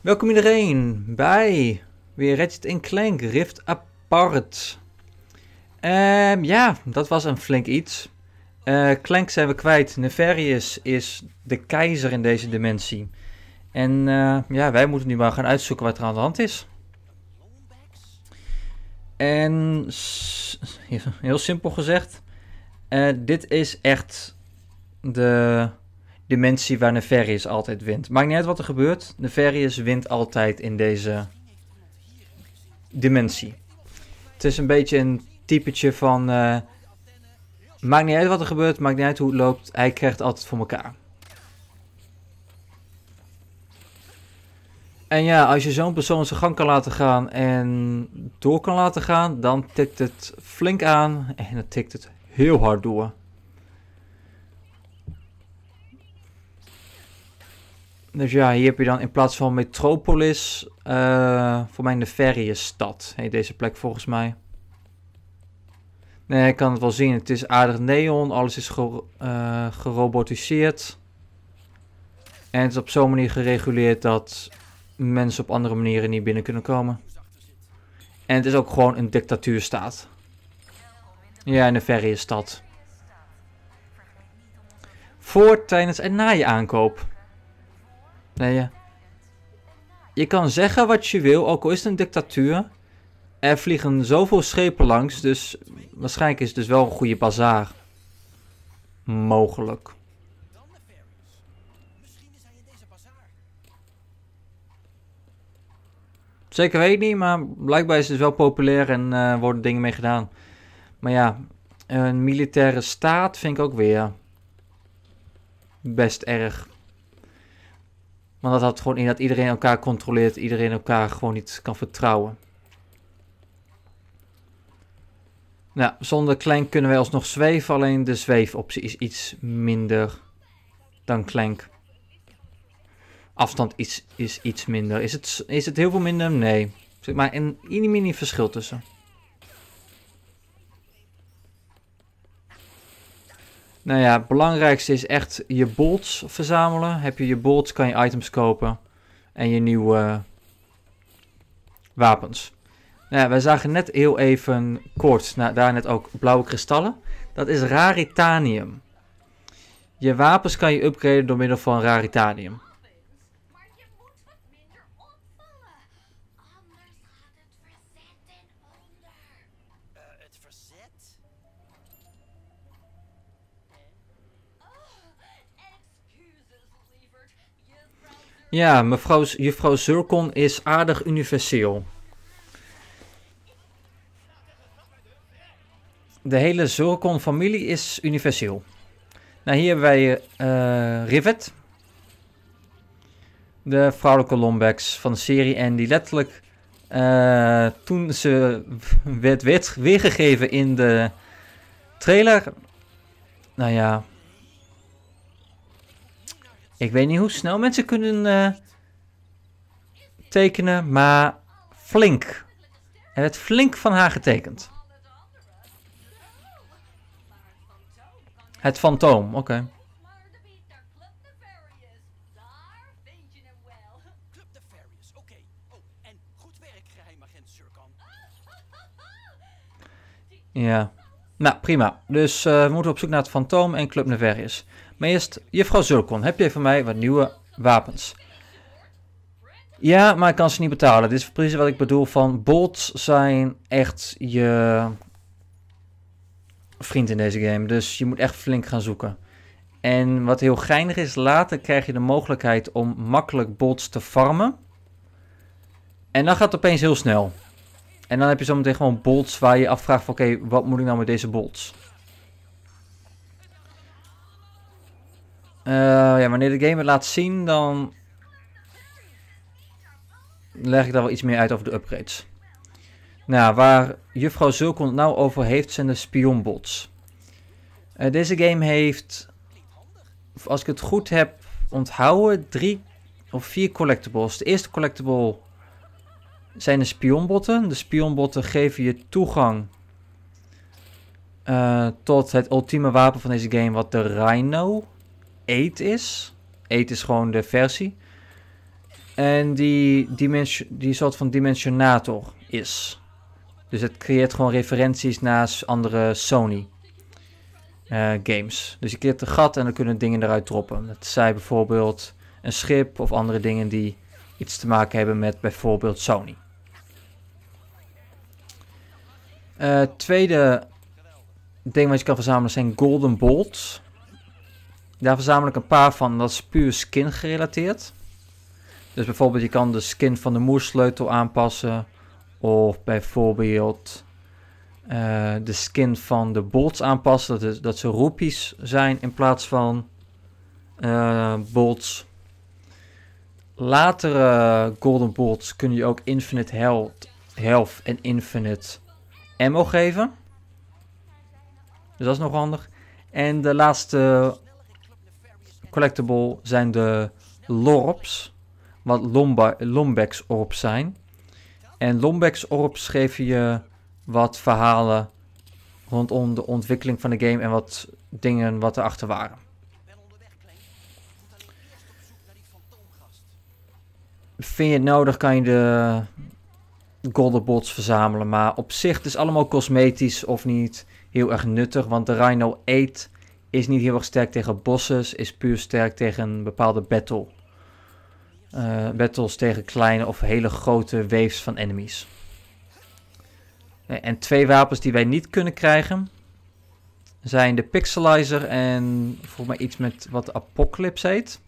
Welkom iedereen bij weer in Clank Rift Apart. Ehm, ja, dat was een flink iets. Eh, Clank zijn we kwijt. Nefarius is de keizer in deze dimensie. En eh, ja, wij moeten nu maar gaan uitzoeken wat er aan de hand is. En heel simpel gezegd, eh, dit is echt de dimensie waar Nefarious altijd wint. Maakt niet uit wat er gebeurt, neferius wint altijd in deze dimensie. Het is een beetje een typetje van... Eh, maakt niet uit wat er gebeurt, maakt niet uit hoe het loopt, hij krijgt altijd voor elkaar. En ja, als je zo'n persoon zijn gang kan laten gaan en door kan laten gaan, dan tikt het flink aan en dan tikt het heel hard door. dus ja, hier heb je dan in plaats van Metropolis, eh, voor mij Nefarious-stad heet deze plek volgens mij. Nee, ik kan het wel zien. Het is aardig neon, alles is ge eh, gerobotiseerd. En het is op zo'n manier gereguleerd dat mensen op andere manieren niet binnen kunnen komen. En het is ook gewoon een dictatuurstaat. Ja, in een stad. Voor, tijdens en na je aankoop. Nee, ja. Je kan zeggen wat je wil, ook al is het een dictatuur. Er vliegen zoveel schepen langs, dus waarschijnlijk is het dus wel een goede bazaar. Mogelijk. Zeker weet ik niet, maar blijkbaar is het wel populair en eh, worden dingen mee gedaan. Maar ja, een militaire staat vind ik ook weer best erg. Maar dat had gewoon in dat iedereen elkaar controleert, iedereen elkaar gewoon niet kan vertrouwen. Nou, zonder Clank kunnen wij alsnog zweven, alleen de zweefoptie is iets minder dan Clank. Afstand is, is iets minder. Is het, is het heel veel minder? Nee. Zeg maar een mini-mini verschil tussen. Nou ja, het belangrijkste is echt je bolts verzamelen. Heb je je bolts, kan je items kopen en je nieuwe wapens. Nou ja, wij zagen net heel even kort, nou, daar net ook blauwe kristallen. Dat is raritanium. Je wapens kan je upgraden door middel van raritanium. Ja, mevrouw, juffrouw Zurkon is aardig universeel. De hele Zurkon-familie is universeel. Nou, hier hebben wij eh, Rivet. De vrouwelijke Lombex van de serie. En die letterlijk, eh, toen ze werd, werd weergegeven in de trailer... Nou ja, ik weet niet hoe snel mensen kunnen eh, tekenen, maar flink. En het flink van haar getekend. Het fantoom, oké. Ja. Nou, prima. Dus eh, we moeten op zoek naar het fantoom en Club Neverius. Maar eerst, juffrouw Zulkon, heb jij van mij wat nieuwe wapens? Ja, maar ik kan ze niet betalen. Dit is precies wat ik bedoel van bots zijn echt je vriend in deze game. Dus je moet echt flink gaan zoeken. En wat heel geinig is, later krijg je de mogelijkheid om makkelijk bots te farmen. En dan gaat het opeens heel snel. En dan heb je zometeen gewoon bots waar je afvraagt van oké, wat moet ik nou met deze bots? Eh, ja, wanneer de game het laat zien, dan leg ik daar wel iets meer uit over de upgrades. Nou, waar juffrouw Zulkon nou over heeft, zijn de spionbots. Eh, deze game heeft, als ik het goed heb onthouden, drie of vier collectibles. De eerste collectible zijn de spionbotten. De spionbotten geven je toegang eh, tot het ultieme wapen van deze game, wat de Rhino 8 is. 8 is gewoon de versie. En die, die soort van dimensionator is. Dus het creëert gewoon referenties naast andere Sony eh, games. Dus je creëert een gat en dan kunnen dingen eruit droppen. Dat zij bijvoorbeeld een schip of andere dingen die iets te maken hebben met bijvoorbeeld Sony. Uh, tweede ding wat je kan verzamelen zijn Golden Bolts. Daar verzamel ik een paar van. Dat is puur skin gerelateerd. Dus bijvoorbeeld je kan de skin van de moersleutel aanpassen. Of bijvoorbeeld eh, de skin van de bolts aanpassen. Dat, is, dat ze roepies zijn in plaats van uh, bolts. Latere golden bolts kun je ook infinite health, health en infinite ammo geven. Dus dat is nog handig. En de laatste collectible zijn de lorps, wat lomba, lombex orbs zijn. En lombex orbs geven je wat verhalen rondom de ontwikkeling van de game en wat dingen wat erachter waren. Vind je het nodig, kan je de golden bots verzamelen. Maar op zich, het is allemaal cosmetisch of niet heel erg nuttig. Want de Rhino eet is niet heel erg sterk tegen bosses, is puur sterk tegen een bepaalde battle. Eh, battles tegen kleine of hele grote waves van enemies. Eh, en twee wapens die wij niet kunnen krijgen zijn de Pixelizer en volgens mij iets met wat Apocalypse heet.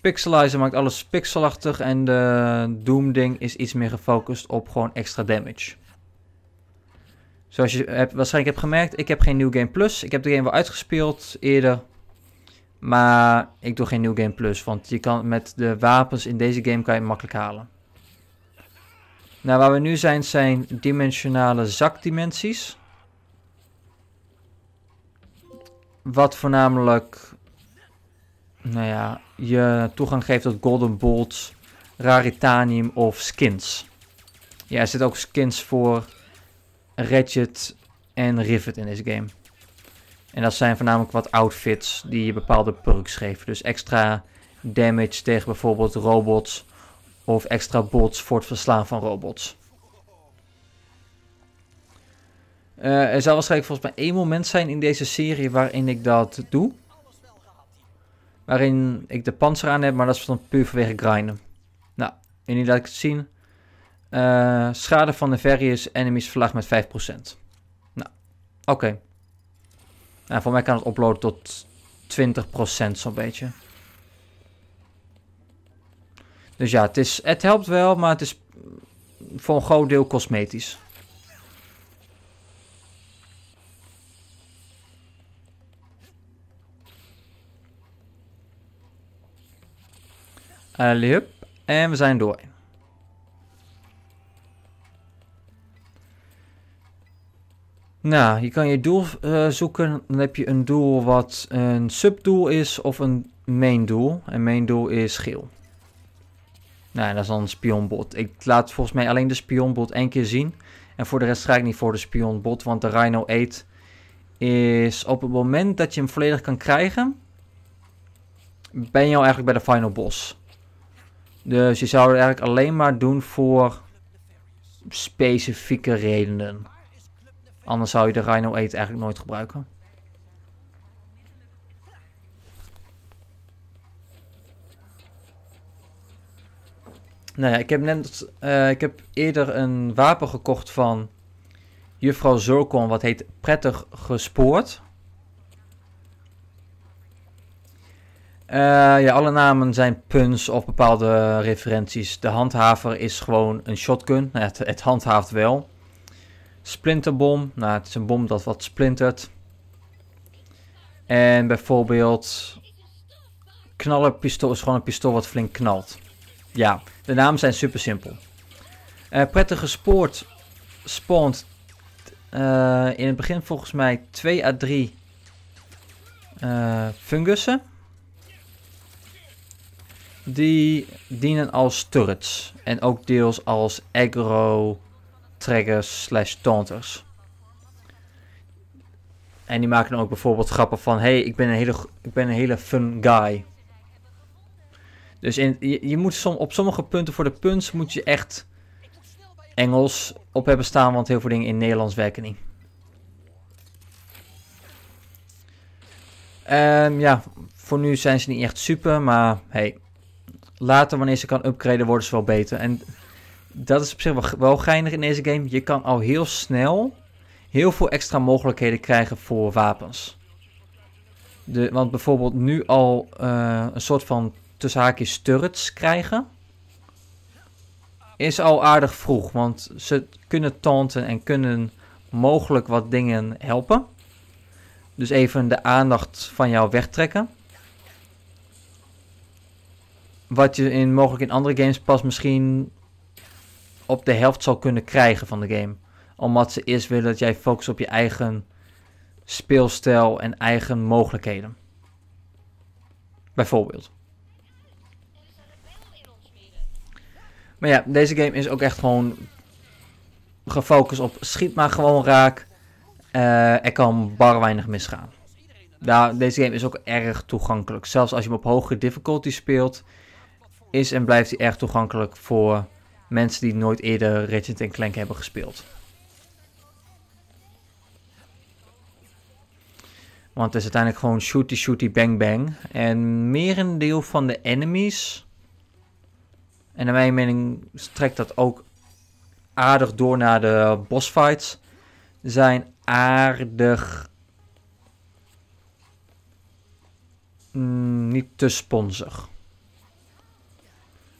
Pixelizer maakt alles pixelachtig en de Doom ding is iets meer gefocust op gewoon extra damage. Zoals je hebt, waarschijnlijk hebt gemerkt, ik heb geen New Game Plus. Ik heb de game wel uitgespeeld eerder. Maar ik doe geen New Game Plus, want je kan met de wapens in deze game kan je het makkelijk halen. Nou, waar we nu zijn, zijn dimensionale zakdimensies. Wat voornamelijk, nou ja, je toegang geeft tot Golden Bolts, Raritanium of Skins. Ja, er zitten ook skins voor Ratchet en Rivet in deze game. En dat zijn voornamelijk wat outfits die je bepaalde perks geven. Dus extra damage tegen bijvoorbeeld robots of extra bots voor het verslaan van robots. Eh, er zal waarschijnlijk volgens mij één moment zijn in deze serie waarin ik dat doe. Waarin ik de panzer aan heb, maar dat is dan puur vanwege grinden. Nou, en nu laat ik het zien. Uh, schade van de various enemies verlaagd met 5%. Nou, oké. Nou, voor mij kan het uploaden tot 20% zo'n beetje. Dus ja, het, is, het helpt wel, maar het is voor een groot deel cosmetisch. Allee, eh, En we zijn door. Nou, je kan je doel eh, zoeken. Dan heb je een doel wat een subdoel is of een main doel. En main doel is geel. Nou, dat is dan een spionbot. Ik laat volgens mij alleen de spionbot één keer zien. En voor de rest ga ik niet voor de spionbot. Want de Rhino 8 is op het moment dat je hem volledig kan krijgen... ben je al eigenlijk bij de final boss. Dus je zou het eigenlijk alleen maar doen voor specifieke redenen. Anders zou je de Rhino 8 eigenlijk nooit gebruiken. Nou ja, ik heb net, eh, ik heb eerder een wapen gekocht van juffrouw Zorkon, wat heet Prettig Gespoord. Eh, ja, alle namen zijn puns of bepaalde referenties. De handhaver is gewoon een shotgun. Nou het, het handhaaft wel. Splinterbom. Nou, het is een bom dat wat splintert. En bijvoorbeeld... Knallerpistool is gewoon een pistool wat flink knalt. Ja, de namen zijn super simpel. Uh, prettige spoort spawnt eh, in het begin volgens mij 2 à 3 eh, fungussen. Die dienen als turrets. En ook deels als aggro trekkers slash taunters. En die maken dan ook bijvoorbeeld grappen van... hey, ik, ben een hele, ik ben een hele fun guy. Dus in, je, moet op sommige punten voor de punts moet je echt Engels op hebben staan. Want heel veel dingen in Nederlands werken niet. Um, ja, voor nu zijn ze niet echt super. Maar hey, later wanneer ze kan upgraden worden ze wel beter. En dat is op zich wel, wel geinig in deze game. Je kan al heel snel heel veel extra mogelijkheden krijgen voor wapens. De, want bijvoorbeeld nu al eh, een soort van tussen haakjes turrets krijgen. Is al aardig vroeg. Want ze kunnen taunten en kunnen mogelijk wat dingen helpen. Dus even de aandacht van jou wegtrekken. Wat je in, mogelijk in andere games pas misschien op de helft zal kunnen krijgen van de game. Omdat ze eerst willen dat jij focust op je eigen speelstijl en eigen mogelijkheden. Bijvoorbeeld. Maar ja, deze game is ook echt gewoon gefocust op schiet maar gewoon raak. Eh, er kan bar weinig misgaan. Nou, deze game is ook erg toegankelijk. Zelfs als je hem op hoge difficulty speelt, is en blijft hij erg toegankelijk voor mensen die nooit eerder Ratchet Clank hebben gespeeld. Want het is uiteindelijk gewoon shooty shooty bang bang. En merendeel van de enemies. En naar mijn mening trekt dat ook aardig door naar de boss fights. Zijn aardig. Mm, niet te sponsig.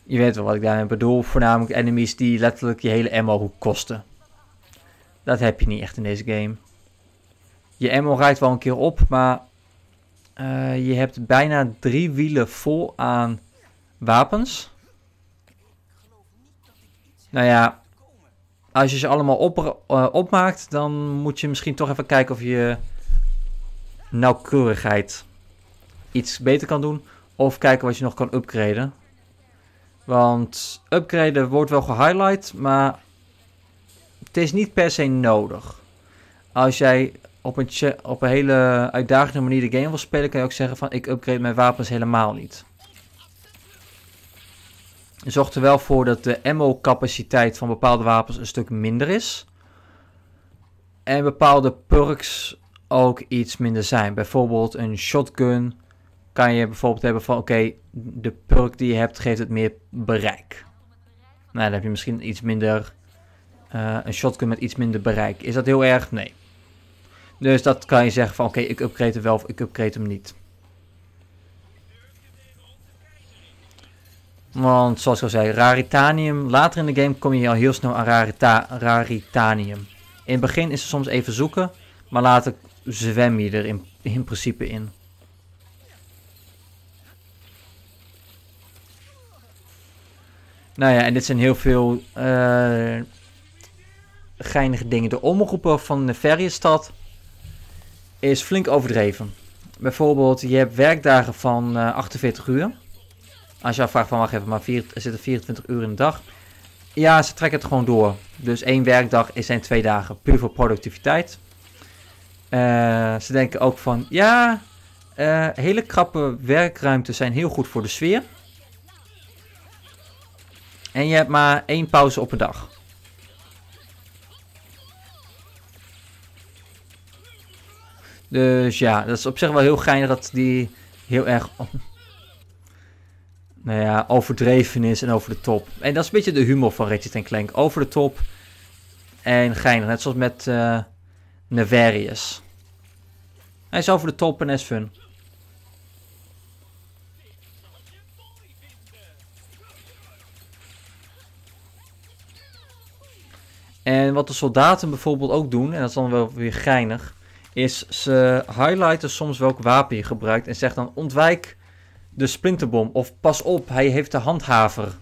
Je weet wel wat ik daarmee bedoel. Voornamelijk enemies die letterlijk je hele ammo kosten. Dat heb je niet echt in deze game. Je ammo rijdt wel een keer op, maar eh, je hebt bijna drie wielen vol aan wapens. Nou ja, als je ze allemaal op, eh, opmaakt, dan moet je misschien toch even kijken of je nauwkeurigheid iets beter kan doen. Of kijken wat je nog kan upgraden. Want upgraden wordt wel gehighlight, maar het is niet per se nodig. Als jij op een, op een hele uitdagende manier de game wil spelen, kan je ook zeggen van ik upgrade mijn wapens helemaal niet. Zorg er wel voor dat de ammo-capaciteit van bepaalde wapens een stuk minder is. En bepaalde perks ook iets minder zijn. Bijvoorbeeld een shotgun kan je bijvoorbeeld hebben van oké, de perk die je hebt geeft het meer bereik. Nou, dan heb je misschien iets minder, uh, een shotgun met iets minder bereik. Is dat heel erg? Nee. Dus dat kan je zeggen van oké, ik upgrade hem wel of ik upgrade hem niet. Want zoals ik al zei, raritanium, later in de game kom je al heel snel aan rarita raritanium. In het begin is het soms even zoeken, maar later zwem je er in, in principe in. Nou ja, en dit zijn heel veel eh, geinige dingen. De omroepen van de Ferriestad is flink overdreven. Bijvoorbeeld, je hebt werkdagen van 48 eh, uur. Als je afvraagt van, wacht even, maar vier, er zitten 24 uur in de dag. Ja, ze trekken het gewoon door. Dus één werkdag is zijn twee dagen, puur voor productiviteit. Eh, ze denken ook van, ja, hele krappe werkruimtes zijn heel goed voor de sfeer. En je hebt maar één pauze op een dag. Dus ja, dat is op zich wel heel geinig dat die heel erg nou ja, overdreven is en over de top. En dat is een beetje de humor van Ratchet Clank. Over de top en geinig. Net zoals met uh, eh, Neverius. Hij is over de top en is fun. En wat de soldaten bijvoorbeeld ook doen, en dat is dan wel weer geinig, is ze highlighten soms welk wapen je gebruikt en zegt dan ontwijk de splinterbom of pas op, hij heeft de handhaver.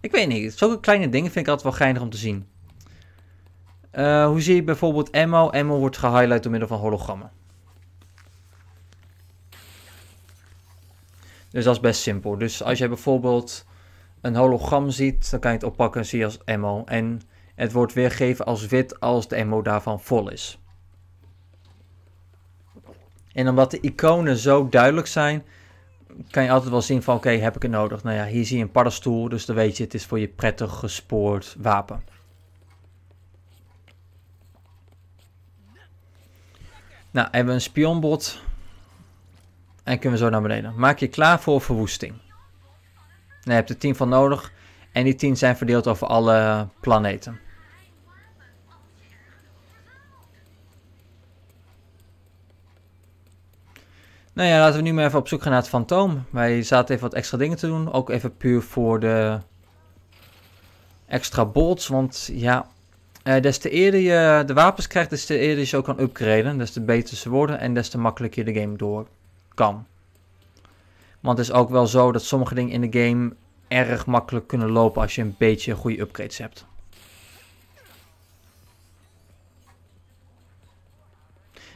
Ik weet niet, zulke kleine dingen vind ik altijd wel geinig om te zien. Eh, hoe zie je bijvoorbeeld ammo? Ammo wordt gehighlight door middel van hologrammen. Dus dat is best simpel. Dus als jij bijvoorbeeld een hologram ziet, dan kan je het oppakken en zie je als ammo. En het wordt weergegeven als wit als de emo daarvan vol is. En omdat de iconen zo duidelijk zijn, kan je altijd wel zien van oké, heb ik het nodig? Nou ja, hier zie je een paddenstoel, dus dan weet je, het is voor je prettig gespoord wapen. Nou, hebben we een spionbot. En kunnen we zo naar beneden. Maak je klaar voor verwoesting. Dan nou, heb je er 10 van nodig. En die 10 zijn verdeeld over alle planeten. Nou ja, laten we nu maar even op zoek gaan naar het fantoom. Wij zaten even wat extra dingen te doen. Ook even puur voor de extra bolts. Want ja, eh, des te eerder je de wapens krijgt, des te eerder je ze ook kan upgraden. Des te beter ze worden en des te makkelijker je de game door kan. Want het is ook wel zo dat sommige dingen in de game erg makkelijk kunnen lopen als je een beetje goede upgrades hebt.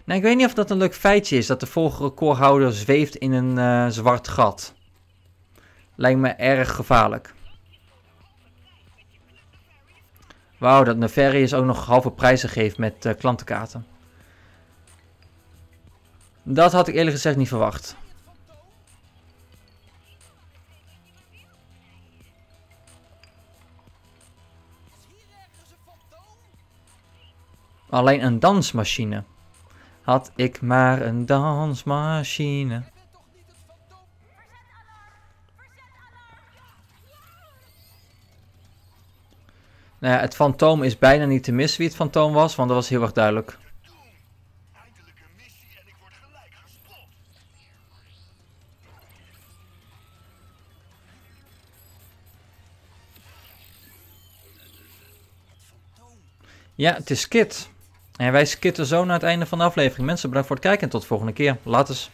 Nou, ik weet niet of dat een leuk feitje is, dat de volgende recordhouder zweeft in een eh, zwart gat. Lijkt me erg gevaarlijk. Wauw, dat is ook nog halve prijzen geeft met eh, klantenkaarten. Dat had ik eerlijk gezegd niet verwacht. alleen een dansmachine. Had ik maar een dansmachine. Nou ja, het fantoom is bijna niet te missen wie het fantoom was, want dat was heel erg duidelijk. Ja, het is Kit. En wij skitten zo naar het einde van de aflevering. Mensen, bedankt voor het kijken en tot de volgende keer. Laters.